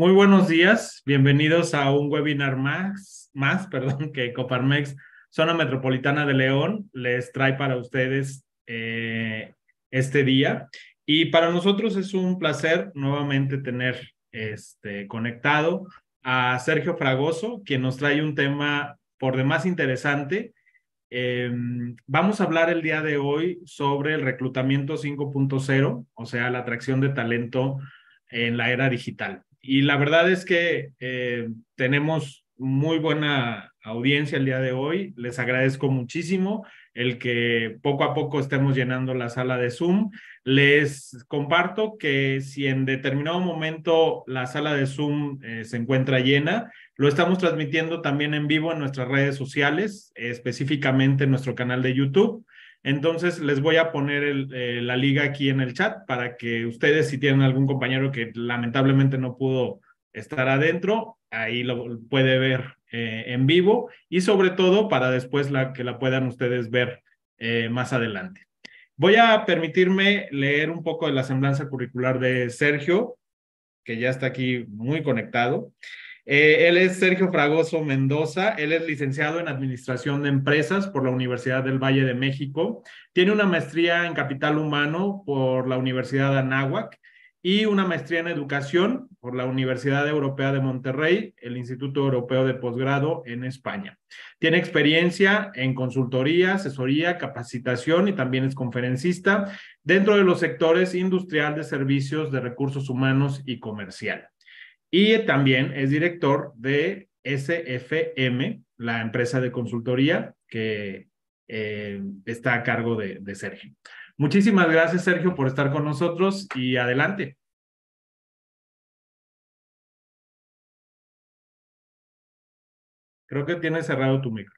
Muy buenos días, bienvenidos a un webinar más, más perdón, que Coparmex, Zona Metropolitana de León, les trae para ustedes eh, este día. Y para nosotros es un placer nuevamente tener este, conectado a Sergio Fragoso, quien nos trae un tema por demás interesante. Em, vamos a hablar el día de hoy sobre el reclutamiento 5.0, o sea, la atracción de talento en la era digital y la verdad es que eh, tenemos muy buena audiencia el día de hoy. Les agradezco muchísimo el que poco a poco estemos llenando la sala de Zoom. Les comparto que si en determinado momento la sala de Zoom eh, se encuentra llena, lo estamos transmitiendo también en vivo en nuestras redes sociales, específicamente en nuestro canal de YouTube. Entonces les voy a poner eh, la liga aquí en el chat para que ustedes si tienen algún compañero que lamentablemente no pudo estar adentro, ahí lo puede ver eh, en vivo y sobre todo para después la, que la puedan ustedes ver eh, más adelante. Voy a permitirme leer un poco de la semblanza curricular de Sergio, que ya está aquí muy conectado. Eh, él es Sergio Fragoso Mendoza, él es licenciado en Administración de Empresas por la Universidad del Valle de México, tiene una maestría en Capital Humano por la Universidad de Anáhuac y una maestría en Educación por la Universidad Europea de Monterrey, el Instituto Europeo de Posgrado en España. Tiene experiencia en consultoría, asesoría, capacitación y también es conferencista dentro de los sectores industrial de servicios, de recursos humanos y comercial. Y también es director de SFM, la empresa de consultoría que eh, está a cargo de, de Sergio. Muchísimas gracias, Sergio, por estar con nosotros y adelante. Creo que tienes cerrado tu micro.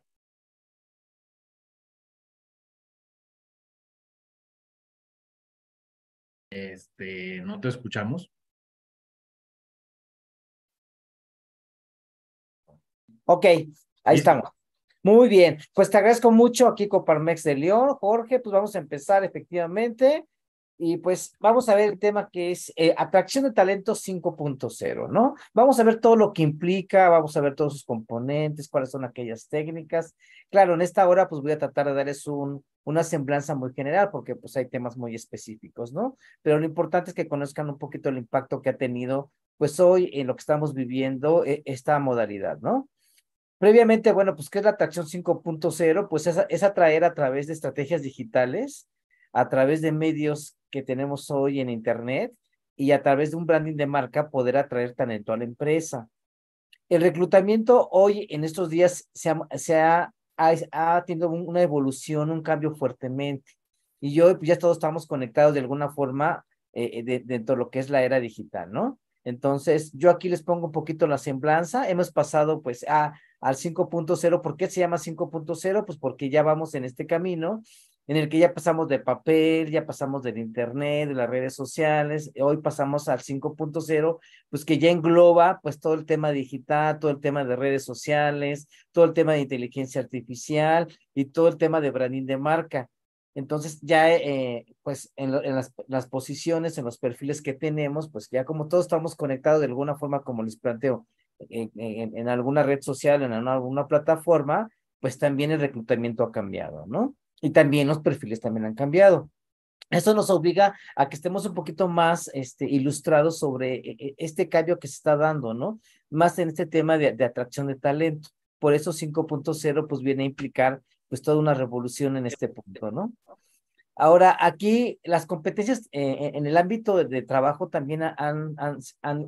Este, no te escuchamos. Ok, ahí estamos. Muy bien, pues te agradezco mucho aquí Coparmex Parmex de León, Jorge, pues vamos a empezar efectivamente y pues vamos a ver el tema que es eh, atracción de talento 5.0, ¿no? Vamos a ver todo lo que implica, vamos a ver todos sus componentes, cuáles son aquellas técnicas. Claro, en esta hora pues voy a tratar de darles una semblanza muy general porque pues hay temas muy específicos, ¿no? Pero lo importante es que conozcan un poquito el impacto que ha tenido pues hoy en lo que estamos viviendo eh, esta modalidad, ¿no? Previamente, bueno, pues, ¿qué es la atracción 5.0? Pues es, atraer a través de estrategias digitales, a través de medios que tenemos hoy en Internet y a través de un branding de marca poder atraer talento a la empresa. El reclutamiento hoy, en estos días, se ha, tenido una evolución, un cambio fuertemente. Y yo, pues, ya todos estamos conectados de alguna forma eh, eh, dentro de lo que es la era digital, ¿no? Entonces, yo aquí les pongo un poquito la semblanza. Hemos pasado, pues, a al 5.0. ¿Por qué se llama 5.0? Pues porque ya vamos en este camino en el que ya pasamos de papel, ya pasamos del internet, de las redes sociales, hoy pasamos al 5.0, pues que ya engloba pues todo el tema digital, todo el tema de redes sociales, todo el tema de inteligencia artificial y todo el tema de branding de marca. Entonces ya eh, pues en, las, posiciones, en los perfiles que tenemos, pues ya como todos estamos conectados de alguna forma, como les planteo, en, alguna red social, en alguna, plataforma, pues también el reclutamiento ha cambiado, ¿no? Y también los perfiles también han cambiado. Eso nos obliga a que estemos un poquito más este, ilustrados sobre e, e, este cambio que se está dando, ¿no? Más en este tema de, atracción de talento. Por eso 5.0 pues viene a implicar pues toda una revolución en este punto, ¿no? Ahora, aquí las competencias eh, en el ámbito de, trabajo también han, han,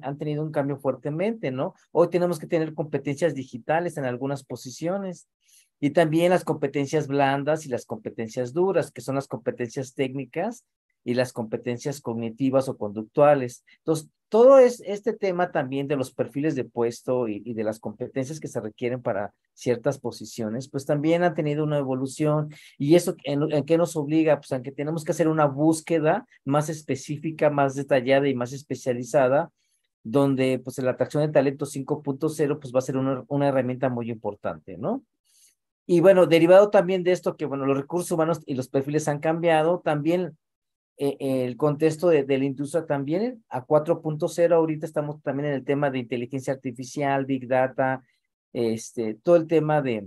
han, tenido un cambio fuertemente, ¿no? Hoy tenemos que tener competencias digitales en algunas posiciones y también las competencias blandas y las competencias duras, que son las competencias técnicas y las competencias cognitivas o conductuales. Entonces, todo es este tema también de los perfiles de puesto y, de las competencias que se requieren para ciertas posiciones, pues también ha tenido una evolución y eso en, qué nos obliga, pues que tenemos que hacer una búsqueda más específica, más detallada y más especializada, donde pues la atracción de talento 5.0 pues va a ser una, una herramienta muy importante, ¿no? Y bueno, derivado también de esto que, bueno, los recursos humanos y los perfiles han cambiado, también eh, el contexto de, de, la industria también a 4.0. Ahorita estamos también en el tema de inteligencia artificial, big data, este, todo el tema de,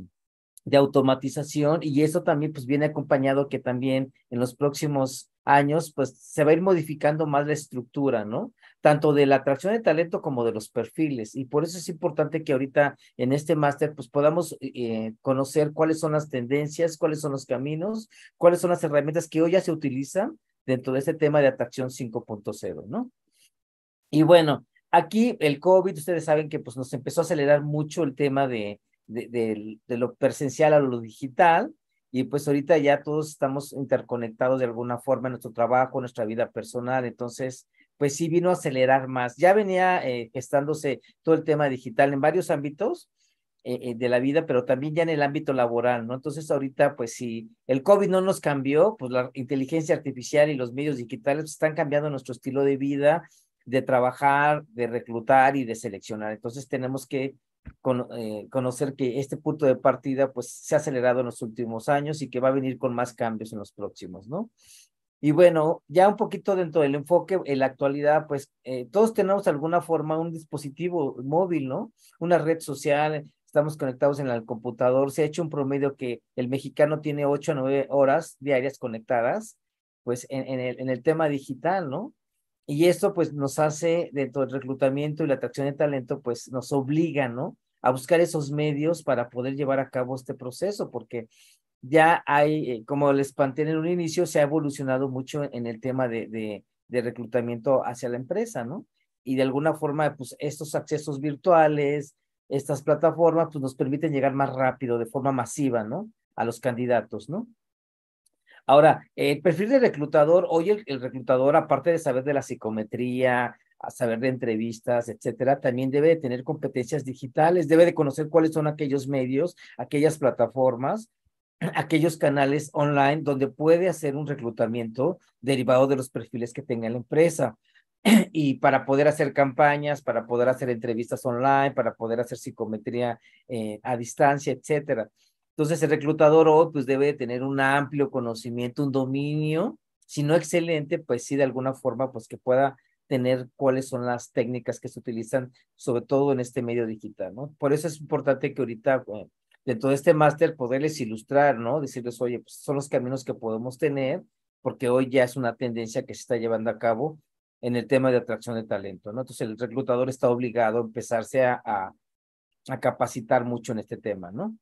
de automatización y eso también pues viene acompañado que también en los próximos años pues se va a ir modificando más la estructura, ¿no? Tanto de la atracción de talento como de los perfiles y por eso es importante que ahorita en este máster pues podamos eh, conocer cuáles son las tendencias, cuáles son los caminos, cuáles son las herramientas que hoy ya se utilizan dentro de ese tema de atracción 5.0, ¿no? Y bueno, aquí el COVID, ustedes saben que pues, nos empezó a acelerar mucho el tema de, de, lo presencial a lo digital, y pues ahorita ya todos estamos interconectados de alguna forma en nuestro trabajo, en nuestra vida personal, entonces pues sí vino a acelerar más. Ya venía eh, gestándose todo el tema digital en varios ámbitos, eh, eh, de la vida, pero también ya en el ámbito laboral, ¿no? Entonces ahorita, pues si el COVID no nos cambió, pues la inteligencia artificial y los medios digitales pues, están cambiando nuestro estilo de vida, de trabajar, de reclutar y de seleccionar. Entonces tenemos que eh, conocer que este punto de partida pues se ha acelerado en los últimos años y que va a venir con más cambios en los próximos, ¿no? Y bueno, ya un poquito dentro del enfoque, en la actualidad, pues todos tenemos de alguna forma un dispositivo móvil, ¿no? Una red social, estamos conectados en el computador, se ha hecho un promedio que el mexicano tiene ocho a nueve horas diarias conectadas, pues en, el, en el tema digital, ¿no? Y esto pues nos hace, dentro del reclutamiento y la atracción de talento, pues nos obliga, ¿no? A buscar esos medios para poder llevar a cabo este proceso, porque ya hay, eh, como les planteé en un inicio, se ha evolucionado mucho en el tema de, de reclutamiento hacia la empresa, ¿no? Y de alguna forma, pues estos accesos virtuales, estas plataformas pues, nos permiten llegar más rápido, de forma masiva, ¿no? A los candidatos, ¿no? Ahora, eh, el perfil del reclutador, hoy el, reclutador, aparte de saber de la psicometría, a saber de entrevistas, etcétera, también debe de tener competencias digitales, debe de conocer cuáles son aquellos medios, aquellas plataformas, aquellos canales online donde puede hacer un reclutamiento derivado de los perfiles que tenga la empresa. y para poder hacer campañas, para poder hacer entrevistas online, para poder hacer psicometría eh, a distancia, etcétera. Entonces el reclutador hoy pues debe tener un amplio conocimiento, un dominio, si no excelente, pues sí de alguna forma pues que pueda tener cuáles son las técnicas que se utilizan, sobre todo en este medio digital, ¿no? Por eso es importante que ahorita eh, dentro de este máster poderles ilustrar, ¿no? Decirles, oye, pues son los caminos que podemos tener, porque hoy ya es una tendencia que se está llevando a cabo en el tema de atracción de talento, ¿no? Entonces el reclutador está obligado a empezarse a, capacitar mucho en este tema, ¿no?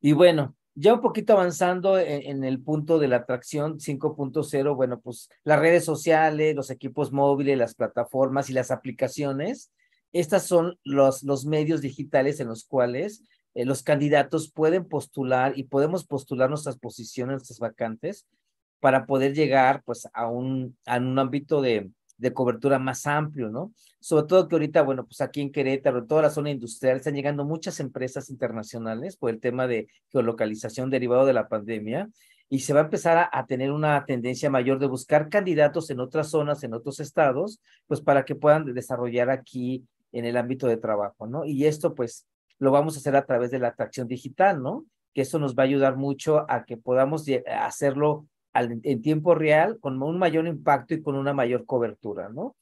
Y bueno, ya un poquito avanzando en, el punto de la atracción 5.0, bueno, pues las redes sociales, los equipos móviles, las plataformas y las aplicaciones, estas son los, los medios digitales en los cuales eh, los candidatos pueden postular y podemos postular nuestras posiciones, nuestras vacantes para poder llegar pues a un, a un ámbito de, cobertura más amplio, ¿no? Sobre todo que ahorita, bueno, pues aquí en Querétaro, en toda la zona industrial, están llegando muchas empresas internacionales por el tema de geolocalización derivado de la pandemia y se va a empezar a, a, tener una tendencia mayor de buscar candidatos en otras zonas, en otros estados, pues para que puedan desarrollar aquí en el ámbito de trabajo, ¿no? Y esto pues lo vamos a hacer a través de la atracción digital, ¿no? Que eso nos va a ayudar mucho a que podamos hacerlo en tiempo real con un mayor impacto y con una mayor cobertura, ¿no?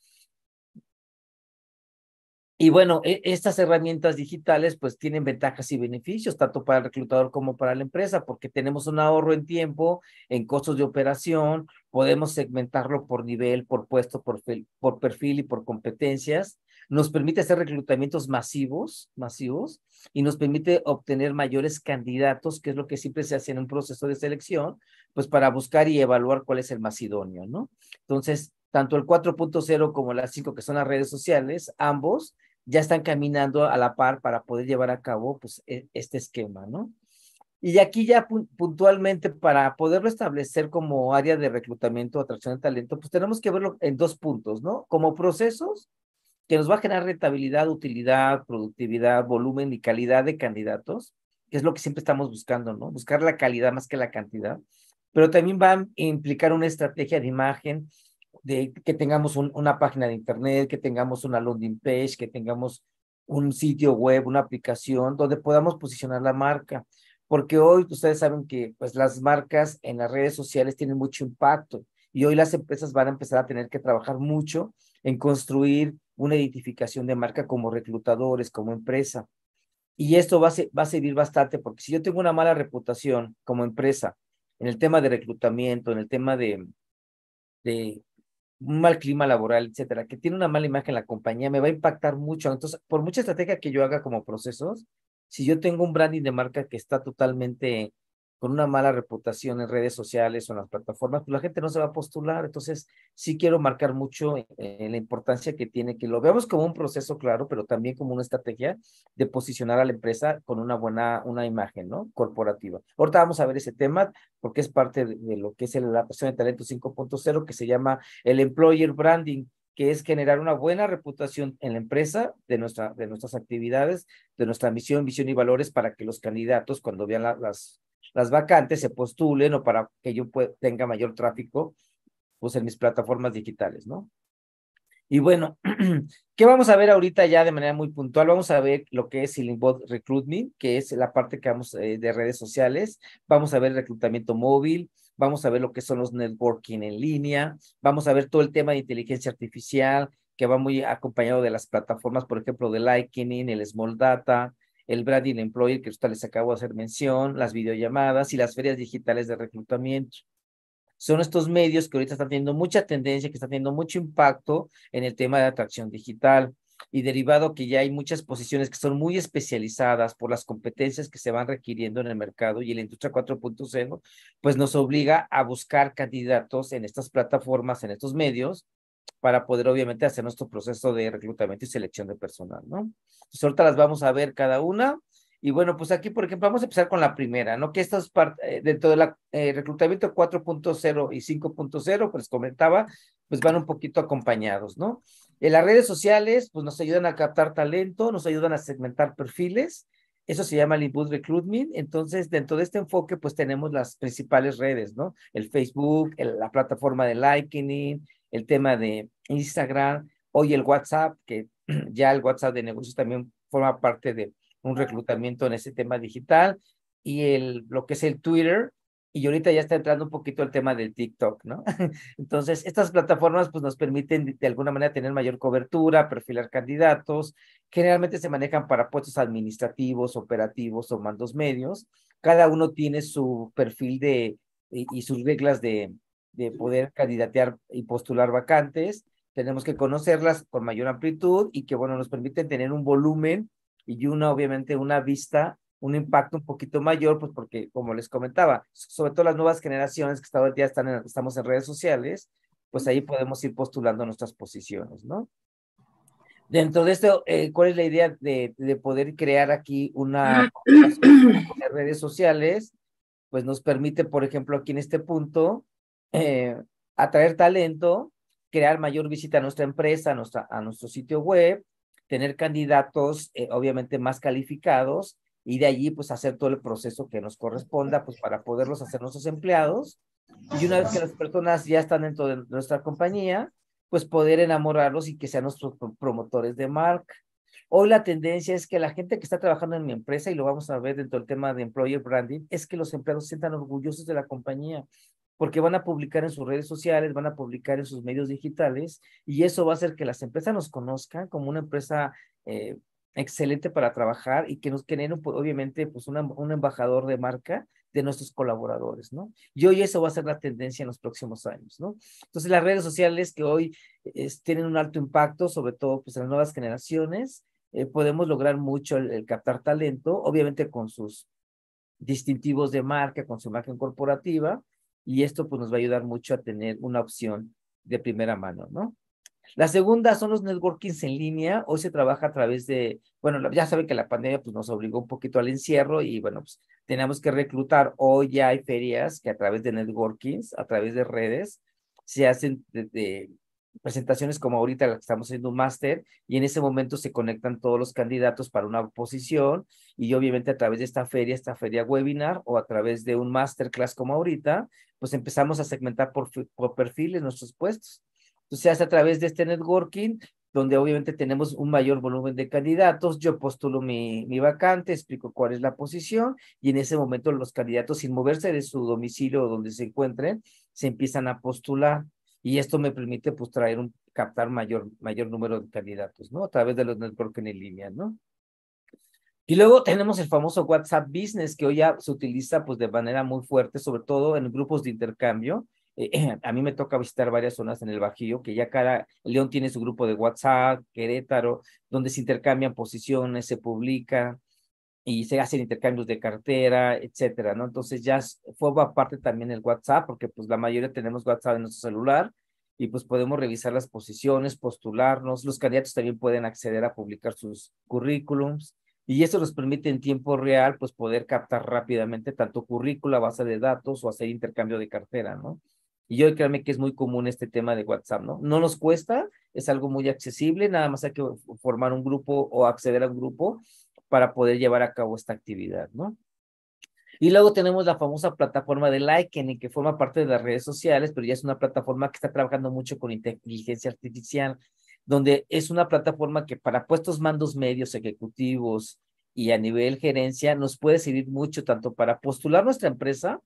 Y bueno, e, estas herramientas digitales pues tienen ventajas y beneficios, tanto para el reclutador como para la empresa, porque tenemos un ahorro en tiempo, en costos de operación, podemos segmentarlo por nivel, por puesto, por, por perfil y por competencias nos permite hacer reclutamientos masivos, masivos, y nos permite obtener mayores candidatos, que es lo que siempre se hace en un proceso de selección, pues para buscar y evaluar cuál es el más idóneo, ¿no? Entonces, tanto el 4.0 como las 5, que son las redes sociales, ambos ya están caminando a la par para poder llevar a cabo pues, e, este esquema, ¿no? Y aquí ya puntualmente para poderlo establecer como área de reclutamiento, o atracción de talento, pues tenemos que verlo en dos puntos, ¿no? Como procesos que nos va a generar rentabilidad, utilidad, productividad, volumen y calidad de candidatos, que es lo que siempre estamos buscando, ¿no? Buscar la calidad más que la cantidad, pero también va a implicar una estrategia de imagen, de que tengamos una página de internet, que tengamos una landing page, que tengamos un sitio web, una aplicación donde podamos posicionar la marca, porque hoy ustedes saben que pues las marcas en las redes sociales tienen mucho impacto y hoy las empresas van a empezar a tener que trabajar mucho en construir una identificación de marca como reclutadores, como empresa. Y esto va a, servir bastante porque si yo tengo una mala reputación como empresa en el tema de reclutamiento, en el tema de, un mal clima laboral, etcétera, que tiene una mala imagen la compañía, me va a impactar mucho. Entonces, por mucha estrategia que yo haga como procesos, si yo tengo un branding de marca que está totalmente con una mala reputación en redes sociales o en las plataformas, pues la gente no se va a postular. Entonces, sí quiero marcar mucho eh, en la importancia que tiene que lo veamos como un proceso claro, pero también como una estrategia de posicionar a la empresa con una buena, una imagen, ¿no? Corporativa. Ahorita vamos a ver ese tema porque es parte de, lo que es la pasión de talento 5.0 que se llama el employer branding que es generar una buena reputación en la empresa de, nuestra, de nuestras actividades, de nuestra misión, visión y valores para que los candidatos, cuando vean las las vacantes se postulen o para que yo tenga mayor tráfico pues en mis plataformas digitales, ¿no? Y bueno, ¿qué vamos a ver ahorita ya de manera muy puntual? Vamos a ver lo que es el inbound Recruitment, que es la parte que vamos eh, de redes sociales. Vamos a ver reclutamiento móvil, vamos a ver lo que son los networking en línea, vamos a ver todo el tema de inteligencia artificial que va muy acompañado de las plataformas, por ejemplo, de Likening, el Small Data, el branding employer que usted les acabo de hacer mención, las videollamadas y las ferias digitales de reclutamiento. Son estos medios que ahorita están teniendo mucha tendencia, que están teniendo mucho impacto en el tema de atracción digital y derivado que ya hay muchas posiciones que son muy especializadas por las competencias que se van requiriendo en el mercado y el la industria 4.0, pues nos obliga a buscar candidatos en estas plataformas, en estos medios, para poder obviamente hacer nuestro proceso de reclutamiento y selección de personal, ¿no? Entonces ahorita las vamos a ver cada una. Y bueno, pues aquí, por ejemplo, vamos a empezar con la primera, ¿no? Que estas partes, eh, dentro del eh, reclutamiento 4.0 y 5.0, pues comentaba, pues van un poquito acompañados, ¿no? En las redes sociales, pues nos ayudan a captar talento, nos ayudan a segmentar perfiles, eso se llama el Input Recruitment. Entonces, dentro de este enfoque, pues tenemos las principales redes, ¿no? El Facebook, la plataforma de Likening, el tema de Instagram, hoy el WhatsApp, que ya el WhatsApp de negocios también forma parte de un reclutamiento en ese tema digital, y el, lo que es el Twitter, y ahorita ya está entrando un poquito el tema del TikTok, ¿no? Entonces, estas plataformas pues nos permiten de alguna manera tener mayor cobertura, perfilar candidatos, generalmente se manejan para puestos administrativos, operativos o mandos medios, cada uno tiene su perfil de y sus reglas de, de poder candidatear y postular vacantes. Tenemos que conocerlas con mayor amplitud y que, bueno, nos permiten tener un volumen y una, obviamente, una vista, un impacto un poquito mayor, pues porque, como les comentaba, sobre todo las nuevas generaciones que todavía el día están en, estamos en redes sociales, pues ahí podemos ir postulando nuestras posiciones, ¿no? Dentro de esto, eh, ¿cuál es la idea de, poder crear aquí una ah, de redes sociales? Pues nos permite, por ejemplo, aquí en este punto, eh, atraer talento, crear mayor visita a nuestra empresa, a, nuestro sitio web, tener candidatos eh, obviamente más calificados y de allí pues hacer todo el proceso que nos corresponda pues para poderlos hacer nuestros empleados y una vez que las personas ya están dentro de nuestra compañía pues poder enamorarlos y que sean nuestros promotores de marca. Hoy la tendencia es que la gente que está trabajando en mi empresa, y lo vamos a ver dentro del tema de employer branding, es que los empleados se sientan orgullosos de la compañía, porque van a publicar en sus redes sociales, van a publicar en sus medios digitales y eso va a hacer que las empresas nos conozcan como una empresa eh, excelente para trabajar y que nos generen, pues, obviamente, pues un embajador de marca de nuestros colaboradores, ¿no? Y hoy eso va a ser la tendencia en los próximos años, ¿no? Entonces, las redes sociales que hoy tienen un alto impacto, sobre todo pues en las nuevas generaciones, eh, podemos lograr mucho el, captar talento, obviamente con sus distintivos de marca, con su imagen corporativa, y esto pues nos va a ayudar mucho a tener una opción de primera mano, ¿no? La segunda son los networkings en línea. Hoy se trabaja a través de, bueno, ya saben que la pandemia pues, nos obligó un poquito al encierro y bueno, pues tenemos que reclutar. Hoy ya hay ferias que a través de networkings, a través de redes, se hacen de, de presentaciones como ahorita la que estamos haciendo un máster y en ese momento se conectan todos los candidatos para una posición y obviamente a través de esta feria, esta feria webinar o a través de un masterclass como ahorita, pues empezamos a segmentar por, perfiles nuestros puestos. Entonces, hace a través de este networking, donde obviamente tenemos un mayor volumen de candidatos, yo postulo mi, mi, vacante, explico cuál es la posición y en ese momento los candidatos sin moverse de su domicilio o donde se encuentren, se empiezan a postular y esto me permite pues traer un, captar mayor, mayor número de candidatos, ¿no? A través de los networking en línea, ¿no? Y luego tenemos el famoso WhatsApp Business que hoy ya se utiliza pues de manera muy fuerte, sobre todo en grupos de intercambio. Eh, a mí me toca visitar varias zonas en el Bajío, que ya cada León tiene su grupo de WhatsApp, Querétaro, donde se intercambian posiciones, se publica y se hacen intercambios de cartera, etcétera, ¿no? Entonces ya forma parte también el WhatsApp, porque pues la mayoría tenemos WhatsApp en nuestro celular y pues podemos revisar las posiciones, postularnos, los candidatos también pueden acceder a publicar sus currículums y eso nos permite en tiempo real pues poder captar rápidamente tanto currícula, base de datos o hacer intercambio de cartera, ¿no? Y yo creo que es muy común este tema de WhatsApp, ¿no? No nos cuesta, es algo muy accesible, nada más hay que formar un grupo o acceder a un grupo para poder llevar a cabo esta actividad, ¿no? Y luego tenemos la famosa plataforma de Likening, que forma parte de las redes sociales, pero ya es una plataforma que está trabajando mucho con inteligencia artificial, donde es una plataforma que para puestos mandos medios ejecutivos y a nivel gerencia nos puede servir mucho tanto para postular nuestra empresa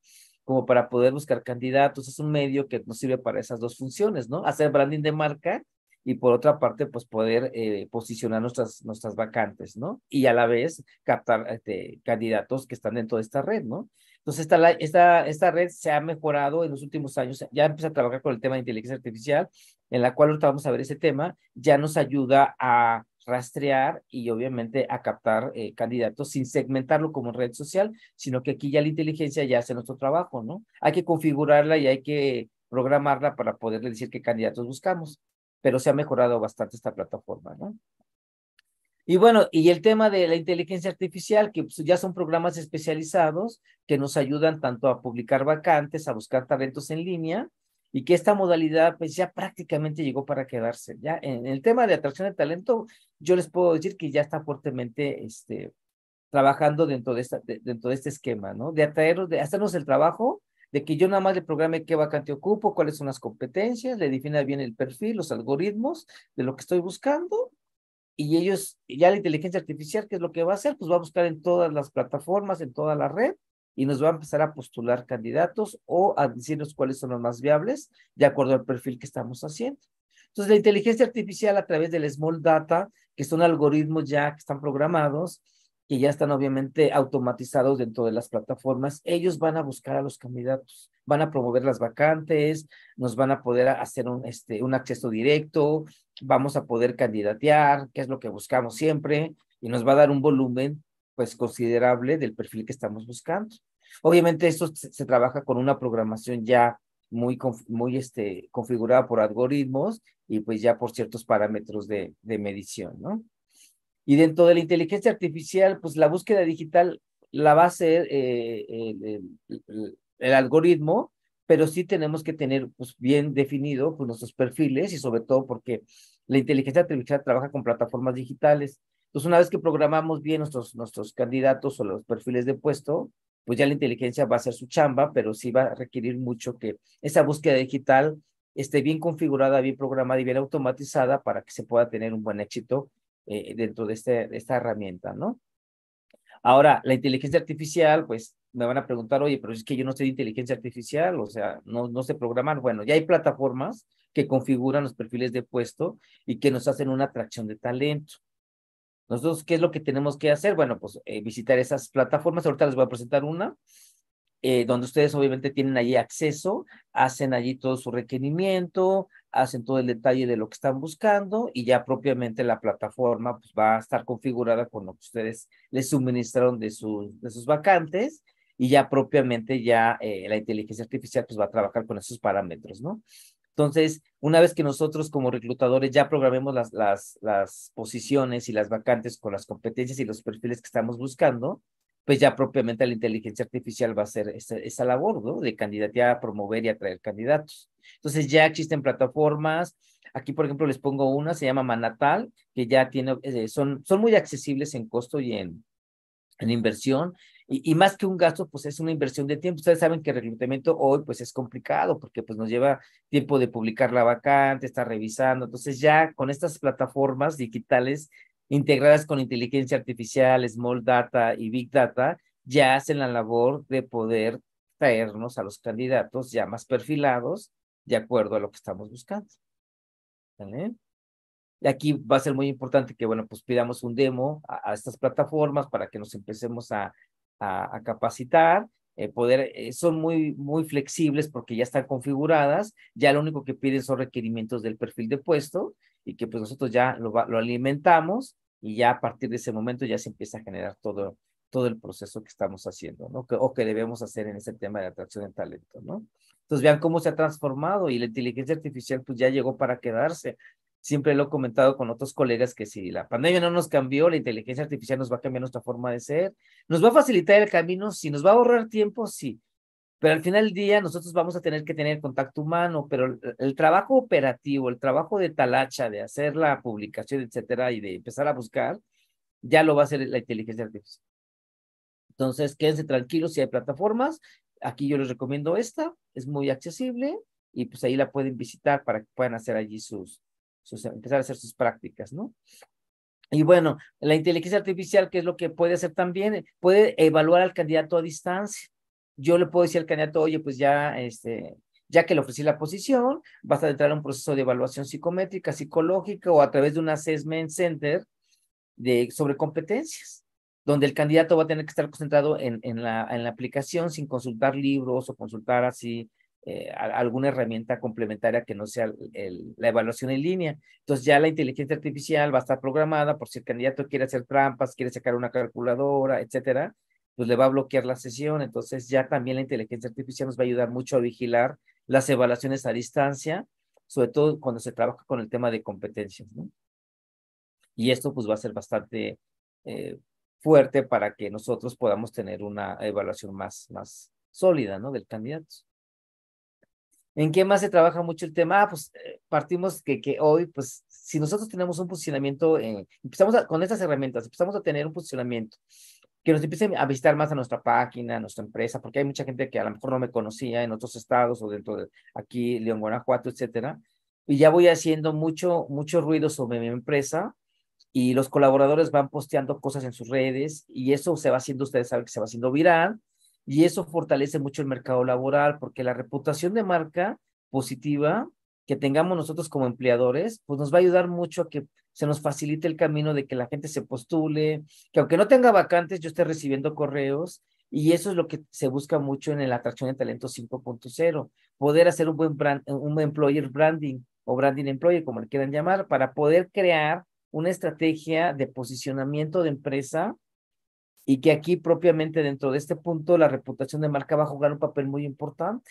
como para poder buscar candidatos. Es un medio que nos sirve para esas dos funciones, ¿no? Hacer branding de marca y por otra parte, pues poder eh, posicionar nuestras, nuestras vacantes, ¿no? Y a la vez captar este, candidatos que están dentro de esta red, ¿no? Entonces, esta, esta, esta red se ha mejorado en los últimos años, ya empieza a trabajar con el tema de inteligencia artificial, en la cual ahorita vamos a ver ese tema, ya nos ayuda a rastrear y obviamente a captar eh, candidatos sin segmentarlo como red social, sino que aquí ya la inteligencia ya hace nuestro trabajo, ¿no? Hay que configurarla y hay que programarla para poderle decir qué candidatos buscamos pero se ha mejorado bastante esta plataforma, ¿no? Y bueno, y el tema de la inteligencia artificial, que pues, ya son programas especializados que nos ayudan tanto a publicar vacantes, a buscar talentos en línea, y que esta modalidad pues ya prácticamente llegó para quedarse. Ya en el tema de atracción de talento, yo les puedo decir que ya está fuertemente este, trabajando dentro de, esta, dentro de este esquema, ¿no? De atraer, de hacernos el trabajo de que yo nada más le programe qué vacante ocupo, cuáles son las competencias, le defina bien el perfil, los algoritmos de lo que estoy buscando y ellos, ya la inteligencia artificial, ¿qué es lo que va a hacer? Pues va a buscar en todas las plataformas, en toda la red y nos va a empezar a postular candidatos o a decirnos cuáles son los más viables de acuerdo al perfil que estamos haciendo. Entonces, la inteligencia artificial a través del Small Data, que son algoritmos ya que están programados, que ya están obviamente automatizados dentro de las plataformas, ellos van a buscar a los candidatos, van a promover las vacantes, nos van a poder hacer un, este, un acceso directo, vamos a poder candidatear, que es lo que buscamos siempre, y nos va a dar un volumen pues considerable del perfil que estamos buscando. Obviamente esto se, trabaja con una programación ya muy, muy este, configurada por algoritmos y pues ya por ciertos parámetros de, de medición, ¿no? Y dentro de la inteligencia artificial, pues la búsqueda digital la va a hacer el, algoritmo, pero sí tenemos que tener pues, bien definido pues, nuestros perfiles y sobre todo porque la inteligencia artificial trabaja con plataformas digitales. Entonces, una vez que programamos bien nuestros, nuestros candidatos o los perfiles de puesto, pues ya la inteligencia va a hacer su chamba, pero sí va a requerir mucho que esa búsqueda digital esté bien configurada, bien programada y bien automatizada para que se pueda tener un buen éxito eh, dentro de, este, esta herramienta, ¿no? Ahora, la inteligencia artificial, pues me van a preguntar, oye, pero es que yo no sé de inteligencia artificial, o sea, no, no sé programar. Bueno, ya hay plataformas que configuran los perfiles de puesto y que nos hacen una atracción de talento. Nosotros, ¿qué es lo que tenemos que hacer? Bueno, pues eh, visitar esas plataformas. Ahorita les voy a presentar una. Eh, donde ustedes obviamente tienen allí acceso, hacen allí todo su requerimiento, hacen todo el detalle de lo que están buscando y ya propiamente la plataforma pues, va a estar configurada con lo que ustedes les suministraron de, de sus vacantes y ya propiamente ya eh, la inteligencia artificial pues va a trabajar con esos parámetros, ¿no? Entonces, una vez que nosotros como reclutadores ya programemos las, las posiciones y las vacantes con las competencias y los perfiles que estamos buscando, pues ya propiamente la inteligencia artificial va a hacer esa, labor, ¿no? De candidatear, promover y atraer candidatos. Entonces ya existen plataformas. Aquí, por ejemplo, les pongo una, se llama Manatal, que ya tiene, eh, son, son muy accesibles en costo y en, en inversión. Y, más que un gasto, pues es una inversión de tiempo. Ustedes saben que el reclutamiento hoy pues es complicado porque pues nos lleva tiempo de publicar la vacante, estar revisando. Entonces ya con estas plataformas digitales integradas con inteligencia artificial, small data y big data, ya hacen la labor de poder traernos a los candidatos ya más perfilados de acuerdo a lo que estamos buscando. Y aquí va a ser muy importante que, bueno, pues pidamos un demo a, estas plataformas para que nos empecemos a, capacitar. Eh, poder, eh, son muy, muy flexibles porque ya están configuradas, ya lo único que piden son requerimientos del perfil de puesto y que pues nosotros ya lo, alimentamos y ya a partir de ese momento ya se empieza a generar todo, todo el proceso que estamos haciendo, ¿no? o que debemos hacer en ese tema de atracción de talento, ¿no? Entonces vean cómo se ha transformado y la inteligencia artificial pues ya llegó para quedarse. Siempre lo he comentado con otros colegas que si la pandemia no nos cambió, la inteligencia artificial nos va a cambiar nuestra forma de ser, nos va a facilitar el camino, si nos va a ahorrar tiempo, sí, pero al final del día nosotros vamos a tener que tener contacto humano, pero el, trabajo operativo, el trabajo de talacha, de hacer la publicación, etcétera, y de empezar a buscar, ya lo va a hacer la inteligencia artificial. Entonces, quédense tranquilos si hay plataformas. Aquí yo les recomiendo esta, es muy accesible y pues ahí la pueden visitar para que puedan hacer allí sus, sus empezar a hacer sus prácticas, ¿no? Y bueno, la inteligencia artificial, ¿qué es lo que puede hacer también? Puede evaluar al candidato a distancia yo le puedo decir al candidato, oye, pues ya, este, ya que le ofrecí la posición, vas a entrar a un proceso de evaluación psicométrica, psicológica o a través de un assessment center de, sobre competencias, donde el candidato va a tener que estar concentrado en, la, en la, aplicación sin consultar libros o consultar así eh, alguna herramienta complementaria que no sea la evaluación en línea. Entonces ya la inteligencia artificial va a estar programada por si el candidato quiere hacer trampas, quiere sacar una calculadora, etcétera pues le va a bloquear la sesión. Entonces ya también la inteligencia artificial nos va a ayudar mucho a vigilar las evaluaciones a distancia, sobre todo cuando se trabaja con el tema de competencias. ¿no? Y esto pues va a ser bastante eh, fuerte para que nosotros podamos tener una evaluación más, más sólida ¿no? del candidato. ¿En qué más se trabaja mucho el tema? Ah, pues eh, partimos que, que hoy, pues si nosotros tenemos un posicionamiento, eh, empezamos con estas herramientas, empezamos a tener un posicionamiento que nos empiecen a visitar más a nuestra página, a nuestra empresa, porque hay mucha gente que a lo mejor no me conocía en otros estados o dentro de aquí, León, Guanajuato, etcétera. Y ya voy haciendo mucho, mucho ruido sobre mi empresa y los colaboradores van posteando cosas en sus redes y eso se va haciendo, ustedes saben que se va haciendo viral y eso fortalece mucho el mercado laboral porque la reputación de marca positiva que tengamos nosotros como empleadores, pues nos va a ayudar mucho a que se nos facilite el camino de que la gente se postule, que aunque no tenga vacantes, yo esté recibiendo correos y eso es lo que se busca mucho en la atracción de talento 5.0, poder hacer un buen un employer branding o branding employer, como le quieran llamar, para poder crear una estrategia de posicionamiento de empresa y que aquí propiamente dentro de este punto la reputación de marca va a jugar un papel muy importante.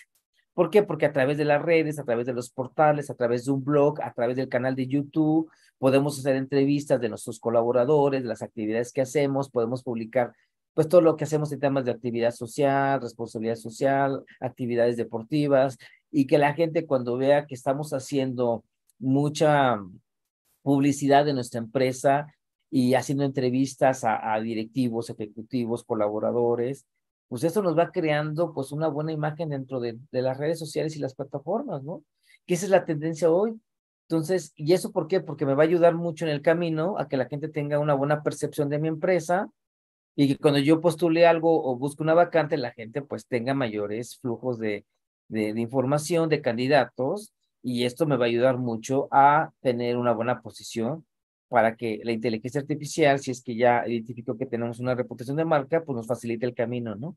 ¿Por qué? Porque a través de las redes, a través de los portales, a través de un blog, a través del canal de YouTube, podemos hacer entrevistas de nuestros colaboradores, de las actividades que hacemos, podemos publicar pues todo lo que hacemos en temas de actividad social, responsabilidad social, actividades deportivas, y que la gente cuando vea que estamos haciendo mucha publicidad de nuestra empresa y haciendo entrevistas a directivos, ejecutivos, colaboradores, pues eso nos va creando pues una buena imagen dentro de, las redes sociales y las plataformas, ¿no? Que esa es la tendencia hoy. Entonces, ¿y eso por qué? Porque me va a ayudar mucho en el camino a que la gente tenga una buena percepción de mi empresa y que cuando yo postule algo o busque una vacante, la gente pues tenga mayores flujos de, de información, de candidatos y esto me va a ayudar mucho a tener una buena posición para que la inteligencia artificial, si es que ya identificó que tenemos una reputación de marca, pues nos facilite el camino, ¿no?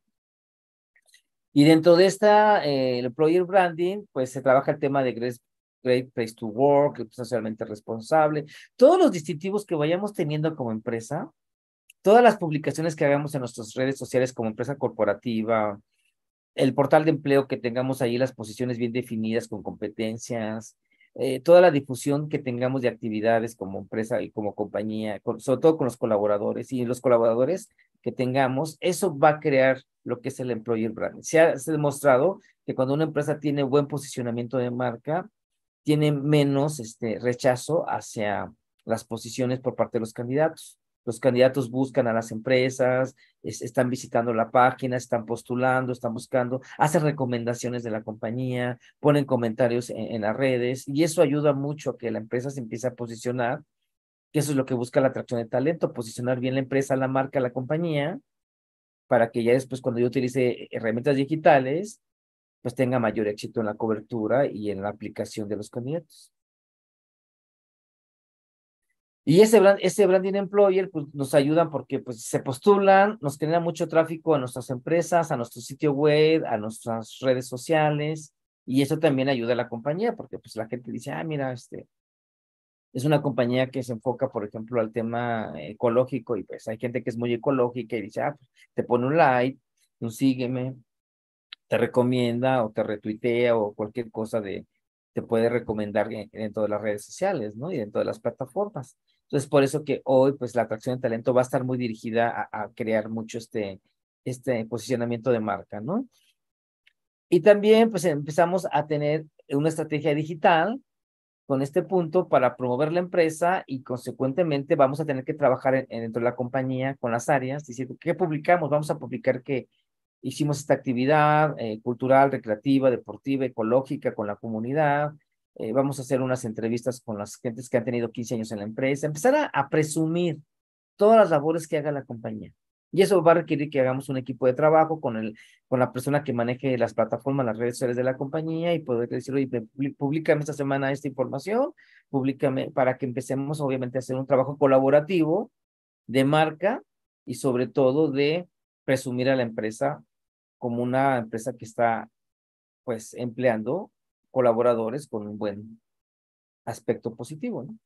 Y dentro de esta, eh, el employer branding, pues se trabaja el tema de Great Place to Work, socialmente responsable, todos los distintivos que vayamos teniendo como empresa, todas las publicaciones que hagamos en nuestras redes sociales como empresa corporativa, el portal de empleo que tengamos ahí las posiciones bien definidas con competencias, eh, toda la difusión que tengamos de actividades como empresa y como compañía, sobre todo con los colaboradores y los colaboradores que tengamos, eso va a crear lo que es el employer brand. Se ha, se ha demostrado que cuando una empresa tiene buen posicionamiento de marca, tiene menos este, rechazo hacia las posiciones por parte de los candidatos los candidatos buscan a las empresas, están visitando la página, están postulando, están buscando, hacen recomendaciones de la compañía, ponen comentarios en, las redes y eso ayuda mucho a que la empresa se empiece a posicionar, que eso es lo que busca la atracción de talento, posicionar bien la empresa, la marca, la compañía, para que ya después cuando yo utilice herramientas digitales, pues tenga mayor éxito en la cobertura y en la aplicación de los candidatos. Y ese, ese branding employer pues, nos ayuda porque pues, se postulan, nos genera mucho tráfico a nuestras empresas, a nuestro sitio web, a nuestras redes sociales, y eso también ayuda a la compañía porque pues, la gente dice, ah, mira, este, es una compañía que se enfoca, por ejemplo, al tema ecológico y pues hay gente que es muy ecológica y dice, ah, pues, te pone un like, un sígueme, te recomienda o te retuitea o cualquier cosa de, te puede recomendar dentro de las redes sociales, ¿no? Y dentro de las plataformas. Entonces, por eso que hoy, pues la atracción de talento va a estar muy dirigida a, crear mucho este, este posicionamiento de marca, ¿no? Y también, pues empezamos a tener una estrategia digital con este punto para promover la empresa y consecuentemente vamos a tener que trabajar dentro de la compañía con las áreas, diciendo, ¿qué publicamos? Vamos a publicar que hicimos esta actividad eh, cultural, recreativa, deportiva, ecológica con la comunidad, eh, vamos a hacer unas entrevistas con las gentes que han tenido 15 años en la empresa, empezar a, presumir todas las labores que haga la compañía. Y eso va a requerir que hagamos un equipo de trabajo con, el, con la persona que maneje las plataformas, las redes sociales de la compañía y poder decir, oye, públicame esta semana esta información, públicame para que empecemos obviamente a hacer un trabajo colaborativo de marca y sobre todo de presumir a la empresa como una empresa que está pues empleando colaboradores con un buen aspecto positivo, ¿no?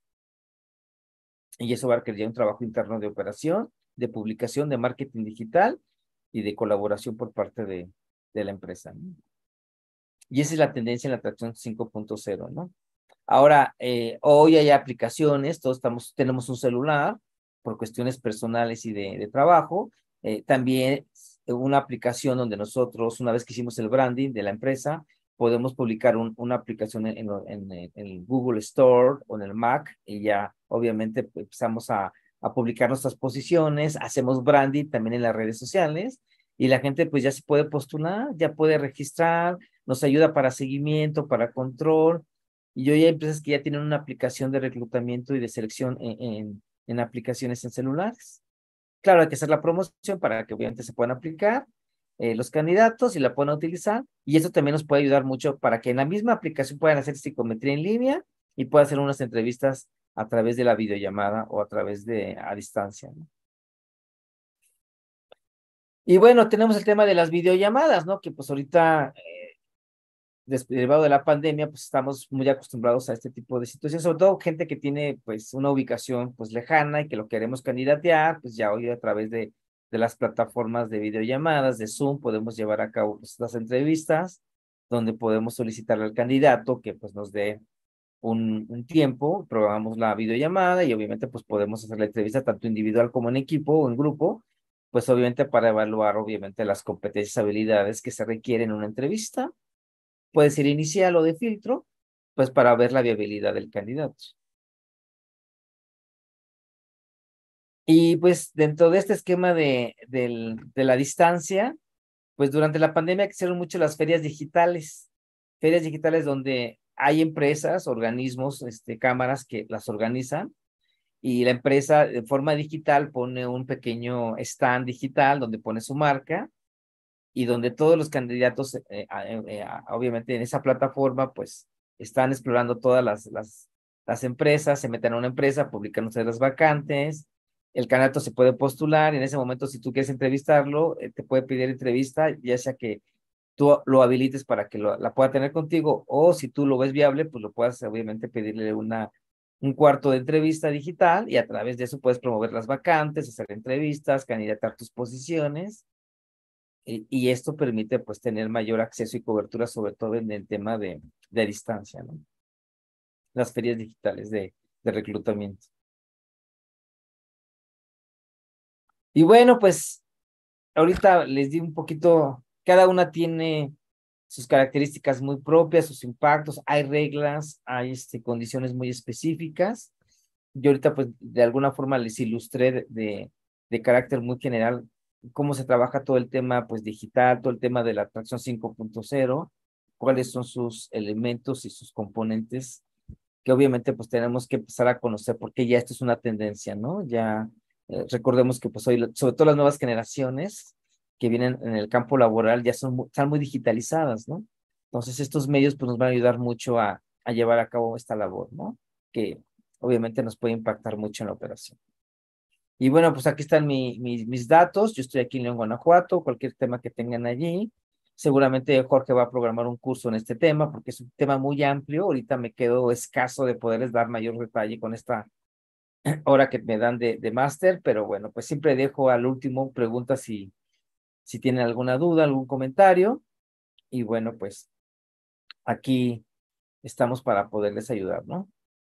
Y eso va a requerir un trabajo interno de operación, de publicación, de marketing digital y de colaboración por parte de, la empresa. Y esa es la tendencia en la atracción 5.0, ¿no? Ahora, eh, hoy hay aplicaciones, todos estamos, tenemos un celular por cuestiones personales y de, trabajo. Eh, también una aplicación donde nosotros, una vez que hicimos el branding de la empresa, podemos publicar una aplicación en, el eh, Google Store o en el Mac y ya obviamente empezamos a, publicar nuestras posiciones, hacemos branding también en las redes sociales y la gente pues ya se puede postular, ya puede registrar, nos ayuda para seguimiento, para control. Y hoy hay empresas que ya tienen una aplicación de reclutamiento y de selección en, en aplicaciones en celulares. Claro, hay que hacer la promoción para que obviamente se puedan aplicar eh, los candidatos y la puedan utilizar. Y eso también nos puede ayudar mucho para que en la misma aplicación puedan hacer psicometría en línea y puedan hacer unas entrevistas a través de la videollamada o a través de a distancia. Y bueno, tenemos el tema de las videollamadas, ¿no? Que pues ahorita, eh, derivado de la pandemia, pues estamos muy acostumbrados a este tipo de situaciones, sobre todo gente que tiene pues una ubicación pues lejana y que lo queremos candidatear, pues ya hoy a través de de las plataformas de videollamadas, de Zoom, podemos llevar a cabo estas entrevistas donde podemos solicitar al candidato que pues nos dé un, tiempo, probamos la videollamada y obviamente pues podemos hacer la entrevista tanto individual como en equipo o en grupo, pues obviamente para evaluar obviamente las competencias, habilidades que se requieren en una entrevista, puede ser inicial o de filtro, pues para ver la viabilidad del candidato. Y pues dentro de este esquema de, de la distancia, pues durante la pandemia hicieron mucho las ferias digitales, ferias digitales donde hay empresas, organismos, este, cámaras que las organizan y la empresa de forma digital pone un pequeño stand digital donde pone su marca y donde todos los candidatos, eh, eh, obviamente en esa plataforma, pues están explorando todas las, las, las empresas, se meten a una empresa, publican ustedes las vacantes, el candidato se puede postular, y en ese momento si tú quieres entrevistarlo, eh, te puede pedir entrevista, ya sea que tú lo habilites para que la pueda tener contigo o si tú lo ves viable, pues lo puedas obviamente pedirle una, un cuarto de entrevista digital y a través de eso puedes promover las vacantes, hacer entrevistas, candidatar tus posiciones y, esto permite pues tener mayor acceso y cobertura sobre todo en el tema de, de distancia, ¿no? Las ferias digitales de reclutamiento. Y bueno, pues ahorita les di un poquito, cada una tiene sus características muy propias, sus impactos, hay reglas, hay este, condiciones muy específicas. Yo ahorita pues de alguna forma les ilustré de, de carácter muy general cómo se trabaja todo el tema pues digital, todo el tema de la atracción 5.0, cuáles son sus elementos y sus componentes que obviamente pues tenemos que empezar a conocer porque ya esto es una tendencia, ¿no? Ya eh, recordemos que pues hoy, sobre todo las nuevas generaciones que vienen en el campo laboral ya son, están muy digitalizadas, ¿no? Entonces estos medios pues nos van a ayudar mucho a, llevar a cabo esta labor, ¿no? Que obviamente nos puede impactar mucho en la operación. Y bueno, pues aquí están mi, mis datos. Yo estoy aquí en León, Guanajuato. Cualquier tema que tengan allí. Seguramente Jorge va a programar un curso en este tema porque es un tema muy amplio. Ahorita me quedo escaso de poderles dar mayor detalle con esta hora que me dan de, máster, pero bueno, pues siempre dejo al último preguntas si, si tienen alguna duda, algún comentario. Y bueno, pues aquí estamos para poderles ayudar, ¿no?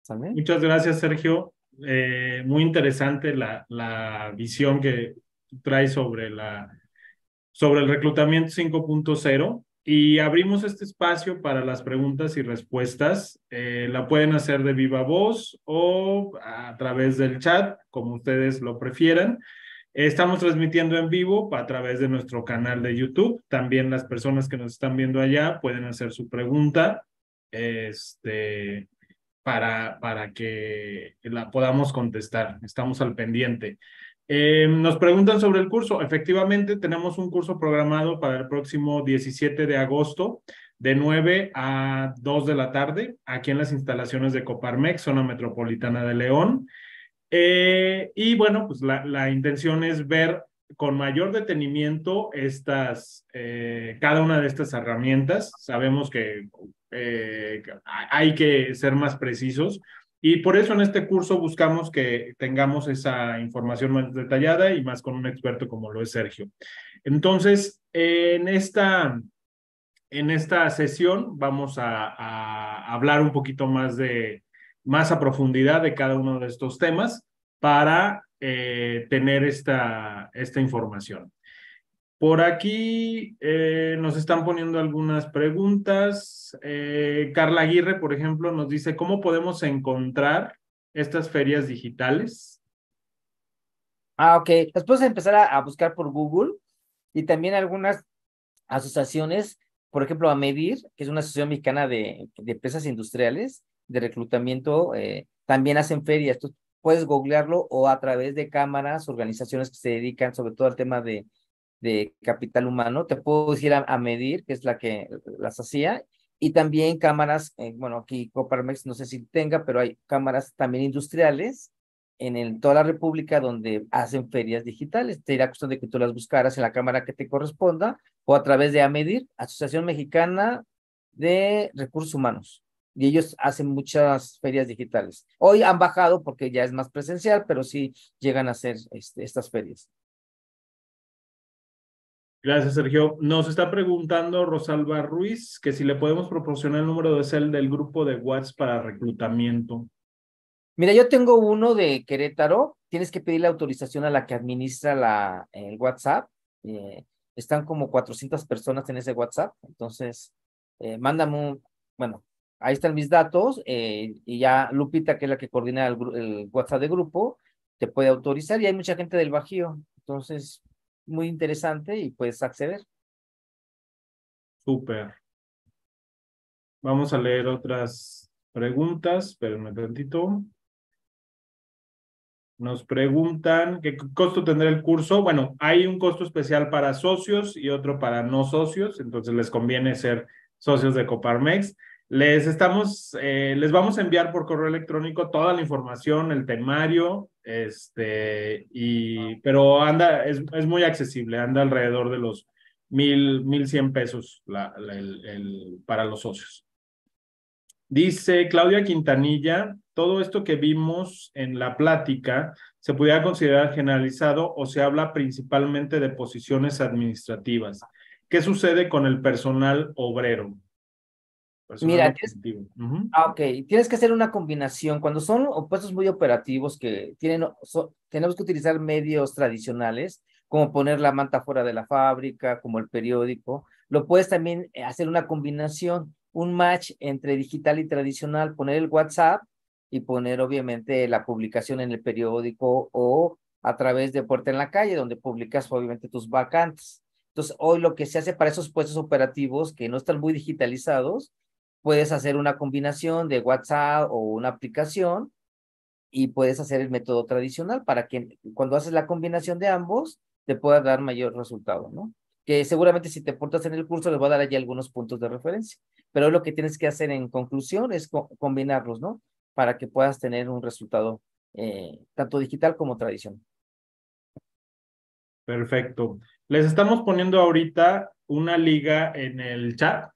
Muchas gracias, Sergio. Eh, muy interesante la, la visión que trae sobre, la, sobre el reclutamiento 5.0 y abrimos este espacio para las preguntas y respuestas. Eh, la pueden hacer de viva voz o a través del chat, como ustedes lo prefieran. Estamos transmitiendo en vivo a través de nuestro canal de YouTube. También las personas que nos están viendo allá pueden hacer su pregunta este, para, para que la podamos contestar. Estamos al pendiente. Eh, nos preguntan sobre el curso. Efectivamente, tenemos un curso programado para el próximo 17 de agosto de 9 a 2 de la tarde aquí en las instalaciones de Coparmex, zona metropolitana de León. Eh, y bueno, pues la, intención es ver con mayor detenimiento estas, eh, cada una de estas herramientas. Sabemos que hay que ser más precisos, y por eso en este curso buscamos que tengamos esa información más detallada y más con un experto como lo es Sergio. Entonces, en esta, en esta sesión vamos a, hablar un poquito más de más a profundidad de cada uno de estos temas para eh, tener esta, esta información. Por aquí eh, nos están poniendo algunas preguntas. Eh, Carla Aguirre, por ejemplo, nos dice, ¿cómo podemos encontrar estas ferias digitales? Ah, ok. Las puedes empezar a, buscar por Google y también algunas asociaciones, por ejemplo, AMEDIR, que es una asociación mexicana de, de empresas industriales de reclutamiento, eh, también hacen ferias. Tú puedes googlearlo o a través de cámaras, organizaciones que se dedican sobre todo al tema de de capital humano, te puedo decir a, medir, que es la que las hacía, y también cámaras, eh, bueno, aquí Coparmex no sé si tenga, pero hay cámaras también industriales en toda la República donde hacen ferias digitales. Te irá cuestión de que tú las buscaras en la cámara que te corresponda o a través de AMEDIR, Asociación Mexicana de Recursos Humanos. Y ellos hacen muchas ferias digitales. Hoy han bajado porque ya es más presencial, pero sí llegan a hacer este, estas ferias. Gracias, Sergio. Nos está preguntando Rosalba Ruiz que si le podemos proporcionar el número de cel del grupo de WhatsApp para reclutamiento. Mira, yo tengo uno de Querétaro. Tienes que pedir la autorización a la que administra la, el WhatsApp. Eh, están como 400 personas en ese WhatsApp. Entonces, eh, mándame un, bueno, ahí están mis datos eh, y ya Lupita, que es la que coordina el WhatsApp de grupo, te puede autorizar y hay mucha gente del Bajío. Entonces, muy interesante y puedes acceder. Súper. Vamos a leer otras preguntas, espérenme un tantito. Nos preguntan qué costo tendrá el curso. Bueno, hay un costo especial para socios y otro para no socios, entonces les conviene ser socios de Coparmex. Les estamos, eh, les vamos a enviar por correo electrónico toda la información, el temario, este, y, pero anda, es, muy accesible, anda alrededor de los mil, mil cien pesos el, para los socios. Dice Claudia Quintanilla, todo esto que vimos en la plática se pudiera considerar generalizado o se habla principalmente de posiciones administrativas. ¿Qué sucede con el personal obrero? Mira, tienes, ah, okay. tienes que hacer una combinación. Cuando son puestos muy operativos que tienen, tenemos que utilizar medios tradicionales, como poner la manta fuera de la fábrica, como el periódico. Lo puedes también eh, hacer una combinación, un match entre digital y tradicional, poner el WhatsApp y poner obviamente la publicación en el periódico o a través de Puerta en la Calle, donde publicas obviamente tus vacantes. Entonces, hoy lo que se hace para esos puestos operativos que no están muy digitalizados puedes hacer una combinación de WhatsApp o una aplicación y puedes hacer el método tradicional para que cuando haces la combinación de ambos te pueda dar mayor resultado, ¿no? Que seguramente si te portas en el curso les voy a dar allí algunos puntos de referencia, pero lo que tienes que hacer en conclusión es combinarlos, ¿no? Para que puedas tener un resultado eh, tanto digital como tradicional. Perfecto. Les estamos poniendo ahorita una liga en el chat